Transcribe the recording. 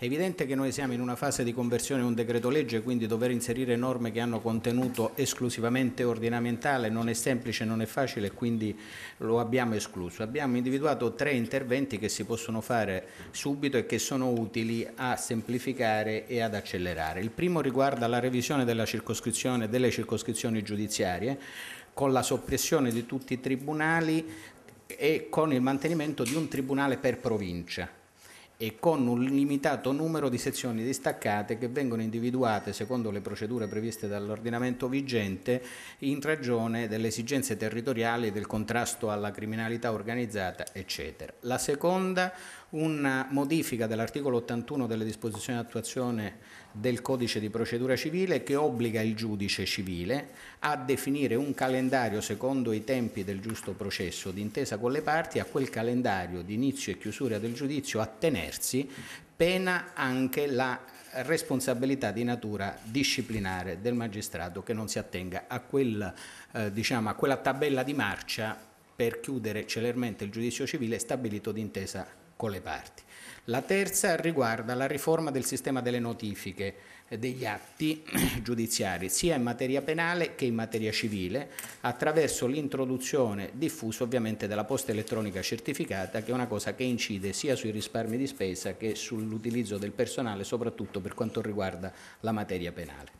È evidente che noi siamo in una fase di conversione di un decreto legge, quindi dover inserire norme che hanno contenuto esclusivamente ordinamentale non è semplice, non è facile e quindi lo abbiamo escluso. Abbiamo individuato tre interventi che si possono fare subito e che sono utili a semplificare e ad accelerare. Il primo riguarda la revisione della circoscrizione delle circoscrizioni giudiziarie con la soppressione di tutti i tribunali e con il mantenimento di un tribunale per provincia e con un limitato numero di sezioni distaccate che vengono individuate secondo le procedure previste dall'ordinamento vigente in ragione delle esigenze territoriali del contrasto alla criminalità organizzata, eccetera. La seconda, una modifica dell'articolo 81 delle disposizioni di attuazione del codice di procedura civile che obbliga il giudice civile a definire un calendario secondo i tempi del giusto processo d'intesa con le parti a quel calendario di inizio e chiusura del giudizio attenere terzi, pena anche la responsabilità di natura disciplinare del magistrato che non si attenga a, quel, eh, diciamo, a quella tabella di marcia per chiudere celermente il giudizio civile stabilito d'intesa con le parti. La terza riguarda la riforma del sistema delle notifiche degli atti giudiziari, sia in materia penale che in materia civile, attraverso l'introduzione diffusa ovviamente della posta elettronica certificata, che è una cosa che incide sia sui risparmi di spesa che sull'utilizzo del personale, soprattutto per quanto riguarda la materia penale.